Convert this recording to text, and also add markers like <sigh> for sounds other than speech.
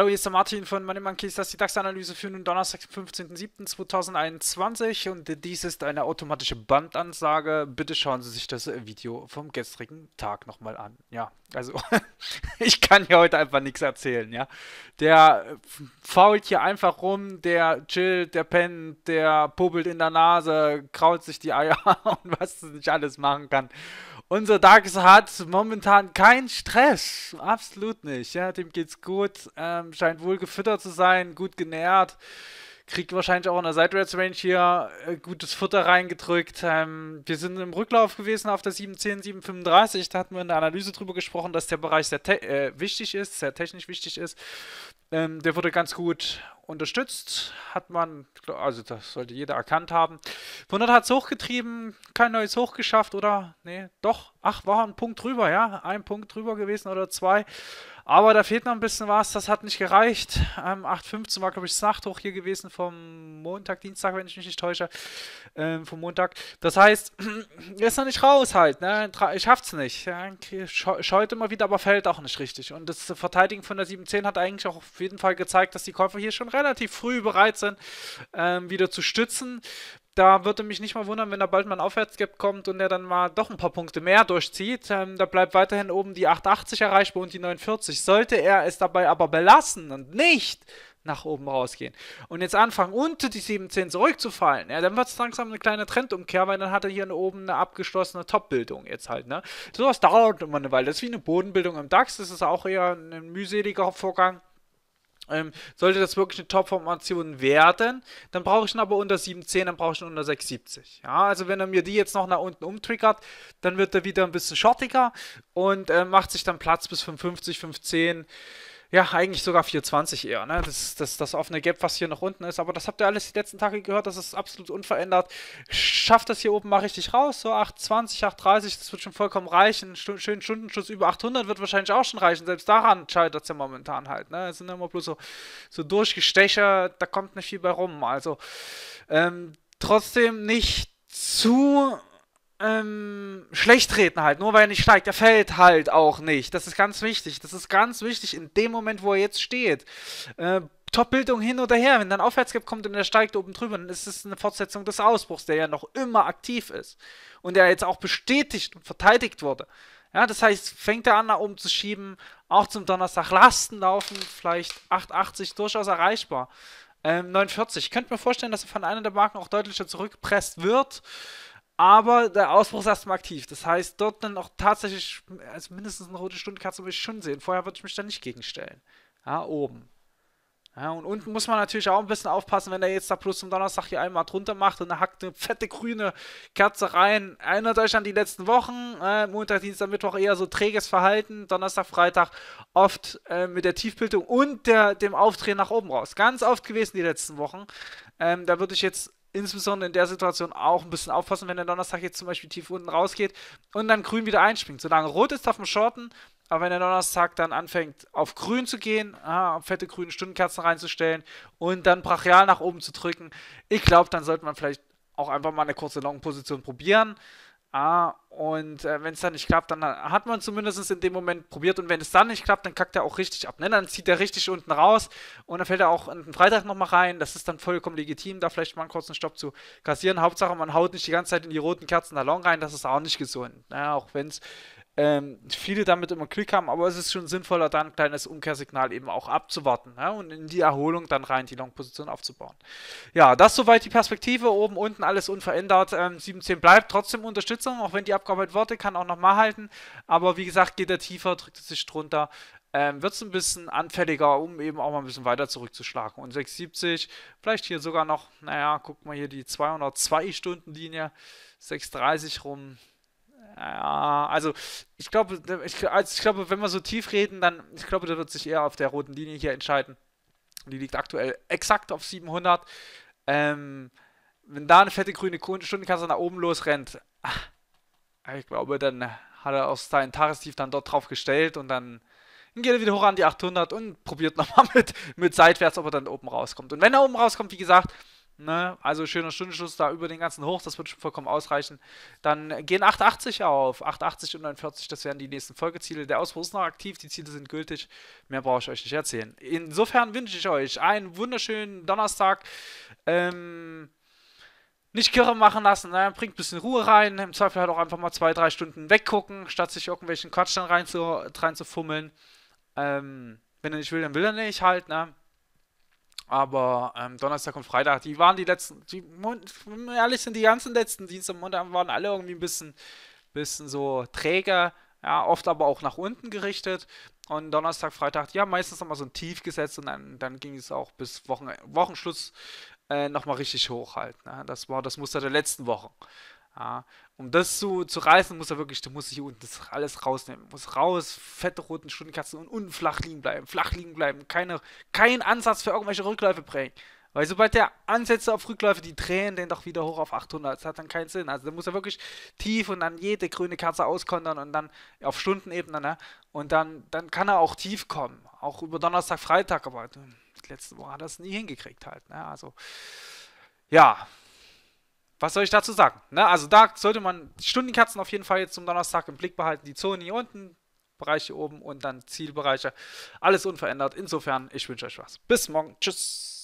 Hallo, hier ist der Martin von Money Monkeys. Das ist die DAX-Analyse für den Donnerstag, 15.07.2021 und dies ist eine automatische Bandansage. Bitte schauen Sie sich das äh, Video vom gestrigen Tag nochmal an. Ja, also <laughs> ich kann hier heute einfach nichts erzählen, ja. Der äh, fault hier einfach rum, der chillt, der pennt, der pubbelt in der Nase, kraut sich die Eier <laughs> und was nicht alles machen kann. Unser Darkest hat momentan keinen Stress. Absolut nicht. Ja, dem geht's gut. Ähm, scheint wohl gefüttert zu sein, gut genährt kriegt wahrscheinlich auch in der Sideways Range hier äh, gutes Futter reingedrückt. Ähm, wir sind im Rücklauf gewesen auf der 710, 735. Da hatten wir in der Analyse drüber gesprochen, dass der Bereich sehr äh, wichtig ist, sehr technisch wichtig ist. Ähm, der wurde ganz gut unterstützt, hat man, also das sollte jeder erkannt haben. 100 hat es hochgetrieben, kein neues Hoch geschafft oder, nee, doch, ach, war ein Punkt drüber, ja, ein Punkt drüber gewesen oder zwei. Aber da fehlt noch ein bisschen was, das hat nicht gereicht. Ähm, 8.15 war, glaube ich, das Nachthoch hier gewesen vom Montag, Dienstag, wenn ich mich nicht täusche. Ähm, vom Montag. Das heißt, <clears throat> ist noch nicht raus halt, ne? Ich schaff's nicht. Scheut immer wieder, aber fällt auch nicht richtig. Und das Verteidigen von der 7.10 hat eigentlich auch auf jeden Fall gezeigt, dass die Käufer hier schon relativ früh bereit sind, ähm, wieder zu stützen da würde mich nicht mal wundern, wenn da bald mal ein Aufwärtsgap kommt und er dann mal doch ein paar Punkte mehr durchzieht. Ähm, da bleibt weiterhin oben die 880 erreichbar und die 49. Sollte er es dabei aber belassen und nicht nach oben rausgehen und jetzt anfangen, unter die 710 zurückzufallen, ja, dann wird es langsam eine kleine Trendumkehr, weil dann hat er hier oben eine abgeschlossene Top-Bildung jetzt halt, ne. Sowas dauert immer eine Weile. Das ist wie eine Bodenbildung im DAX. Das ist auch eher ein mühseliger Vorgang ähm, sollte das wirklich eine Top-Formation werden, dann brauche ich ihn aber unter 7,10, dann brauche ich ihn unter 6,70. Ja, also wenn er mir die jetzt noch nach unten umtriggert, dann wird er wieder ein bisschen schottiger und äh, macht sich dann Platz bis 5,50, 5,10. Ja, eigentlich sogar 420 eher, ne? Das, das, das offene Gap, was hier noch unten ist. Aber das habt ihr alles die letzten Tage gehört, das ist absolut unverändert. Schafft das hier oben mal richtig raus, so 820, 830, das wird schon vollkommen reichen. Stu schönen Stundenschuss über 800 wird wahrscheinlich auch schon reichen. Selbst daran scheitert es ja momentan halt, ne? Es sind immer bloß so, so Durchgestecher, da kommt nicht viel bei rum. Also, ähm, trotzdem nicht zu ähm, schlecht treten halt. Nur weil er nicht steigt, er fällt halt auch nicht. Das ist ganz wichtig. Das ist ganz wichtig in dem Moment, wo er jetzt steht. Äh, Top-Bildung hin oder her. Wenn dann Aufwärtskip kommt und er steigt oben drüber, dann ist es eine Fortsetzung des Ausbruchs, der ja noch immer aktiv ist. Und der jetzt auch bestätigt und verteidigt wurde. Ja, das heißt, fängt er an, nach oben zu schieben, auch zum Donnerstag Lasten laufen, vielleicht 8,80 durchaus erreichbar. Ähm, 49. Ich könnte mir vorstellen, dass er von einer der Marken auch deutlicher zurückgepresst wird aber der Ausbruch ist erstmal aktiv. Das heißt, dort dann auch tatsächlich, also mindestens eine rote Stundenkarte würde ich schon sehen. Vorher würde ich mich da nicht gegenstellen. Ja, oben. Ja, und unten muss man natürlich auch ein bisschen aufpassen, wenn er jetzt da plus zum Donnerstag hier einmal drunter macht und er hackt eine fette grüne Kerze rein. Erinnert euch an die letzten Wochen. Äh, Montag, Dienstag, Mittwoch eher so träges Verhalten. Donnerstag, Freitag oft äh, mit der Tiefbildung und der, dem Aufdrehen nach oben raus. Ganz oft gewesen die letzten Wochen. Ähm, da würde ich jetzt insbesondere in der Situation auch ein bisschen aufpassen, wenn der Donnerstag jetzt zum Beispiel tief unten rausgeht und dann grün wieder einspringt. Solange rot ist, darf man shorten, aber wenn der Donnerstag dann anfängt, auf grün zu gehen, ah, fette grüne Stundenkerzen reinzustellen und dann brachial nach oben zu drücken, ich glaube, dann sollte man vielleicht auch einfach mal eine kurze Long-Position probieren. Ah, und äh, wenn es dann nicht klappt, dann hat man zumindest in dem Moment probiert. Und wenn es dann nicht klappt, dann kackt er auch richtig ab. Ne? Dann zieht er richtig unten raus und dann fällt er auch am Freitag nochmal rein. Das ist dann vollkommen legitim, da vielleicht mal einen kurzen Stopp zu kassieren. Hauptsache, man haut nicht die ganze Zeit in die roten Kerzen der Long rein. Das ist auch nicht gesund. Naja, ne? auch wenn es ähm, viele damit immer Glück haben, aber es ist schon sinnvoller, dann ein kleines Umkehrsignal eben auch abzuwarten ne? und in die Erholung dann rein die Long-Position aufzubauen. Ja, das soweit die Perspektive. Oben, unten alles unverändert. Ähm, 7 bleibt trotzdem Unterstützung, auch wenn die Abgabe halt kann auch nochmal halten. Aber wie gesagt, geht er tiefer, drückt es sich drunter. Ähm, wird es ein bisschen anfälliger, um eben auch mal ein bisschen weiter zurückzuschlagen. Und 670, vielleicht hier sogar noch, naja, guck mal hier die 202-Stunden-Linie, 630 rum, ja, also ich glaube, ich, also ich glaube, wenn wir so tief reden, dann, ich glaube, der wird sich eher auf der roten Linie hier entscheiden. Die liegt aktuell exakt auf 700. Ähm, wenn da eine fette grüne Stundenkasse nach oben losrennt, ah, ich glaube, dann hat er aus seinem Tagestief dann dort drauf gestellt und dann, dann geht er wieder hoch an die 800 und probiert <laughs> nochmal mit, mit seitwärts, ob er dann oben rauskommt. Und wenn er oben rauskommt, wie gesagt, Ne? Also schöner Stundenschluss da über den ganzen hoch, das wird schon vollkommen ausreichen. Dann gehen 880 auf, 880 und 49, das wären die nächsten Folgeziele. Der Ausbruch ist noch aktiv, die Ziele sind gültig, mehr brauche ich euch nicht erzählen. Insofern wünsche ich euch einen wunderschönen Donnerstag. Ähm, nicht kirre machen lassen, ne? bringt ein bisschen Ruhe rein, im Zweifel halt auch einfach mal zwei, drei Stunden weggucken, statt sich irgendwelchen Quatsch dann rein zu, rein zu fummeln. Ähm, wenn er nicht will, dann will er nicht halt, ne? Aber ähm, Donnerstag und Freitag, die waren die letzten, die, ehrlich sind die ganzen letzten Dienstag und Montag waren alle irgendwie ein bisschen, bisschen so träger, ja, oft aber auch nach unten gerichtet. Und Donnerstag, Freitag, ja, meistens nochmal so ein Tief gesetzt und dann, dann ging es auch bis Wochen, Wochenschluss äh, nochmal richtig hoch halt. Ne? Das war das Muster der letzten Woche. Ja, um das zu, zu reißen, muss er wirklich, du musst ich unten das alles rausnehmen. Muss raus, fette roten Stundenkatzen und unten flach liegen bleiben, flach liegen bleiben, keine, keinen Ansatz für irgendwelche Rückläufe bringen. Weil sobald der Ansätze auf Rückläufe, die drehen den doch wieder hoch auf 800. Das hat dann keinen Sinn. Also da muss er wirklich tief und dann jede grüne Kerze auskontern und dann auf Stundenebene, ne? Und dann, dann kann er auch tief kommen. Auch über Donnerstag, Freitag, aber die letzte Woche hat er es nie hingekriegt halt, ne? Also, ja, was soll ich dazu sagen? Ne? Also da sollte man Stundenkerzen auf jeden Fall jetzt zum Donnerstag im Blick behalten. Die Zone hier unten, Bereiche oben und dann Zielbereiche. Alles unverändert. Insofern, ich wünsche euch was. Bis morgen. Tschüss.